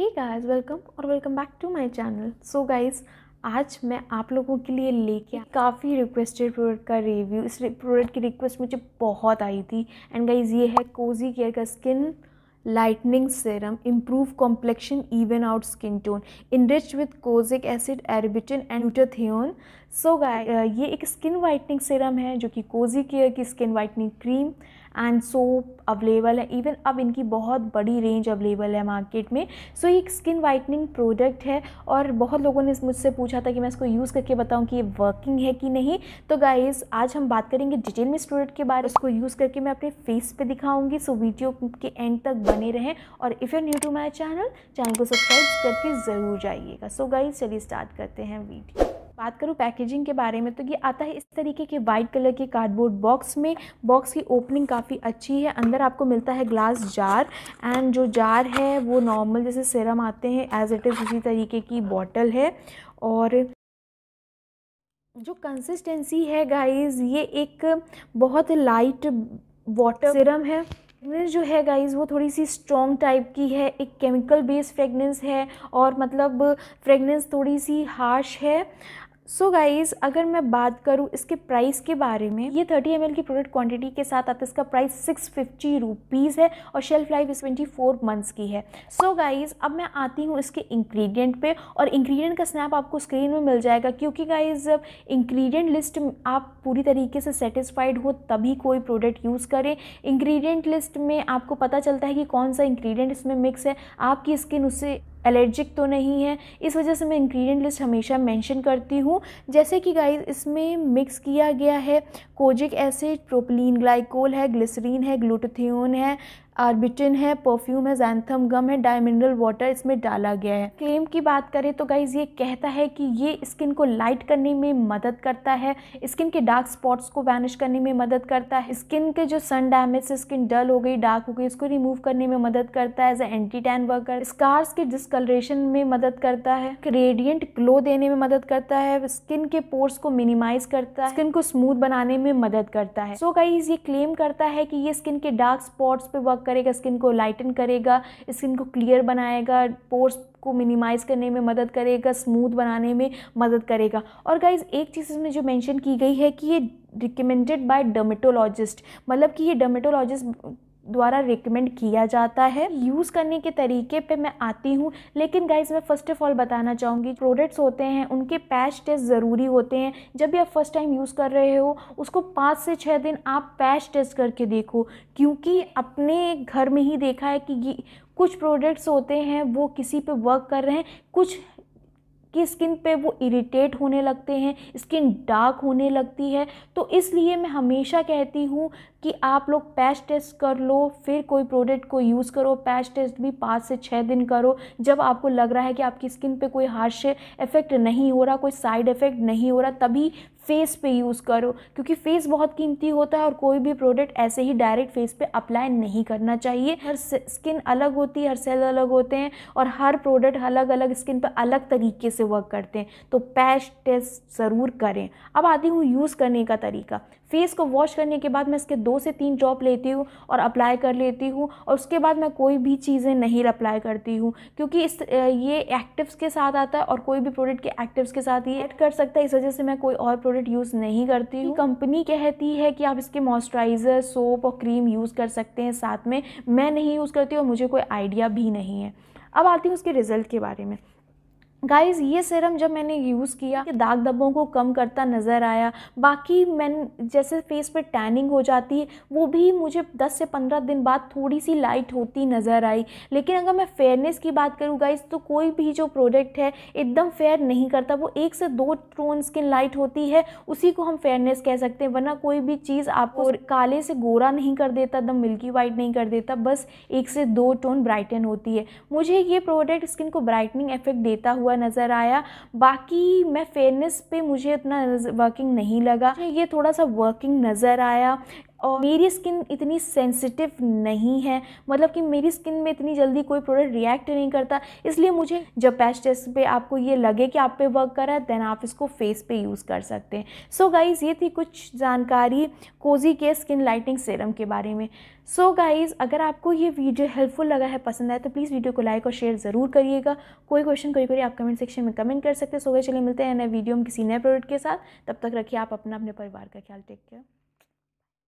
हे guys welcome और welcome back to my channel so guys आज मैं आप लोगों के लिए लेके काफ़ी रिक्वेस्टेड प्रोडक्ट का रिव्यू इस प्रोडक्ट की रिक्वेस्ट मुझे बहुत आई थी एंड गाइस ये है कोजी केयर का skin lightening serum improve complexion even out skin tone enriched with kojic acid arbutin and glutathione so guys ये एक स्किन वाइटनिंग सीरम है जो कि कोजी केयर की skin whitening cream and soap available है even अब इनकी बहुत बड़ी रेंज अवेलेबल है मार्केट में सो so, ये एक स्किन वाइटनिंग प्रोडक्ट है और बहुत लोगों ने मुझसे पूछा था कि मैं इसको यूज़ करके बताऊँ कि ये वर्किंग है कि नहीं तो गाइज़ आज हम बात करेंगे डिटेल में इस प्रोडक्ट के बारे में उसको यूज़ करके मैं अपने फेस पर दिखाऊँगी सो so, वीडियो के एंड तक बने रहें और if you new to my channel channel को सब्सक्राइब करके ज़रूर जाइएगा सो गाइज़ चलिए स्टार्ट करते हैं वीडियो बात करूँ पैकेजिंग के बारे में तो ये आता है इस तरीके के वाइट कलर के कार्डबोर्ड बॉक्स में बॉक्स की ओपनिंग काफ़ी अच्छी है अंदर आपको मिलता है ग्लास जार एंड जो जार है वो नॉर्मल जैसे सिरम आते हैं एज इट इज़ उसी तरीके की बॉटल है और जो कंसिस्टेंसी है गाइस ये एक बहुत लाइट वाटर सिरम है फ्रेगनेंस जो है गाइज़ वो थोड़ी सी स्ट्रॉन्ग टाइप की है एक केमिकल बेस्ड फ्रेगनेंस है और मतलब फ्रेगनेंस थोड़ी सी हार्श है सो so गाइज़ अगर मैं बात करूँ इसके प्राइस के बारे में ये 30 एम की प्रोडक्ट क्वांटिटी के साथ आता है इसका प्राइस सिक्स फिफ्टी है और shelf life is twenty four months की है सो so गाइज़ अब मैं आती हूँ इसके इंग्रेडिएंट पे और इंग्रेडिएंट का स्नैप आपको स्क्रीन में मिल जाएगा क्योंकि गाइज़ जब इंग्रीडियंट लिस्ट आप पूरी तरीके से सेटिस्फाइड हो तभी कोई प्रोडक्ट यूज़ करें इंग्रीडियंट लिस्ट में आपको पता चलता है कि कौन सा इंग्रीडियंट इसमें मिक्स है आपकी स्किन उससे एलर्जिक तो नहीं है इस वजह से मैं इंग्रेडिएंट लिस्ट हमेशा मेंशन करती हूँ जैसे कि गाइस इसमें मिक्स किया गया है कोजिक एसिड प्रोपिलीन ग्लाइकोल है ग्लिसरीन है ग्लूटोथियोन है आर्बिटिन है परफ्यूम है जैंथम गम है डायमिनरल वाटर इसमें डाला गया है क्लेम की बात करें तो गाइज ये कहता है कि ये स्किन को लाइट करने में मदद करता है स्किन के डार्क स्पॉट्स को वैनिश करने में मदद करता है स्किन के जो सन डैमेज से स्किन डल हो गई डार्क हो गई इसको रिमूव करने में मदद करता है as anti tan worker scars के डिस्कलरेशन में मदद करता है रेडियंट ग्लो देने में मदद करता है स्किन के पोर्स को मिनिमाइज करता है स्किन को स्मूथ बनाने में मदद करता है सो so गाइज ये क्लेम करता है कि ये स्किन के डार्क स्पॉट्स पे वर्क करेगा स्किन को लाइटन करेगा स्किन को क्लियर बनाएगा पोर्स को मिनिमाइज़ करने में मदद करेगा स्मूथ बनाने में मदद करेगा और गाइज एक चीज़ इसमें जो मेंशन की गई है कि ये रिकमेंडेड बाय डर्मेटोलॉजिस्ट मतलब कि ये डर्मेटोलॉजिस्ट द्वारा रिकमेंड किया जाता है यूज़ करने के तरीके पे मैं आती हूँ लेकिन गाइज मैं फ़र्स्ट ऑफ ऑल बताना चाहूँगी प्रोडक्ट्स होते हैं उनके पैच टेस्ट ज़रूरी होते हैं जब भी आप फर्स्ट टाइम यूज़ कर रहे हो उसको पाँच से छः दिन आप पैच टेस्ट करके देखो क्योंकि अपने घर में ही देखा है कि कुछ प्रोडक्ट्स होते हैं वो किसी पे वर्क कर रहे हैं कुछ कि स्किन पे वो इरिटेट होने लगते हैं स्किन डार्क होने लगती है तो इसलिए मैं हमेशा कहती हूँ कि आप लोग पैच टेस्ट कर लो फिर कोई प्रोडक्ट को यूज़ करो पैच टेस्ट भी पाँच से छः दिन करो जब आपको लग रहा है कि आपकी स्किन पे कोई हार्श इफेक्ट नहीं हो रहा कोई साइड इफ़ेक्ट नहीं हो रहा तभी फेस पे यूज़ करो क्योंकि फेस बहुत कीमती होता है और कोई भी प्रोडक्ट ऐसे ही डायरेक्ट फेस पे अप्लाई नहीं करना चाहिए हर स्किन अलग होती है हर सेल अलग होते हैं और हर प्रोडक्ट अलग अलग स्किन पर अलग तरीके से वर्क करते हैं तो पैच टेस्ट ज़रूर करें अब आती हूँ यूज़ करने का तरीका फेस को वॉश करने के बाद मैं इसके दो से तीन ड्रॉप लेती हूँ और अप्लाई कर लेती हूँ और उसके बाद मैं कोई भी चीज़ें नहीं अप्लाई करती हूँ क्योंकि इस ये एक्टिव्स के साथ आता है और कोई भी प्रोडक्ट के एक्टिव्स के साथ ही ऐड कर सकता है इस वजह से मैं कोई और प्रोडक्ट यूज़ नहीं करती हूँ कंपनी कहती है कि आप इसके मॉइस्चराइज़र सोप और क्रीम यूज़ कर सकते हैं साथ में मैं नहीं यूज़ करती और मुझे कोई आइडिया भी नहीं है अब आती हूँ उसके रिज़ल्ट के बारे में गाइस ये सीरम जब मैंने यूज़ किया कि दाग धब्बों को कम करता नज़र आया बाकी मैं जैसे फेस पे टैनिंग हो जाती है वो भी मुझे 10 से 15 दिन बाद थोड़ी सी लाइट होती नज़र आई लेकिन अगर मैं फेयरनेस की बात करूँ गाइस तो कोई भी जो प्रोडक्ट है एकदम फेयर नहीं करता वो एक से दो टोन स्किन लाइट होती है उसी को हम फेयरनेस कह सकते हैं वरना कोई भी चीज़ आपको काले से गोरा नहीं कर देता एकदम मिल्की वाइट नहीं कर देता बस एक से दो टोन ब्राइटन होती है मुझे ये प्रोडक्ट स्किन को ब्राइटनिंग इफेक्ट देता हुआ हुआ नज़र आया बाकी मैं फेयरनेस पे मुझे इतना वर्किंग नहीं लगा ये थोड़ा सा वर्किंग नज़र आया और मेरी स्किन इतनी सेंसिटिव नहीं है मतलब कि मेरी स्किन में इतनी जल्दी कोई प्रोडक्ट रिएक्ट नहीं करता इसलिए मुझे जब पैच टेस्ट पे आपको ये लगे कि आप पे वर्क रहा है देन आप इसको फेस पे यूज़ कर सकते हैं सो so गाइज़ ये थी कुछ जानकारी कोजी के स्किन लाइटिंग सीरम के बारे में सो so गाइज़ अगर आपको ये वीडियो हेल्पफुल लगा है पसंद आए तो प्लीज़ वीडियो को लाइक और शेयर ज़रूर करिएगा कोई क्वेश्चन कोई कोई आप कमेंट सेक्शन में कमेंट कर सकते हैं सो गए चलिए मिलते हैं नए वीडियो में किसी नए प्रोडक्ट के साथ तब तक रखिए आप अपना अपने परिवार का ख्याल टेक केयर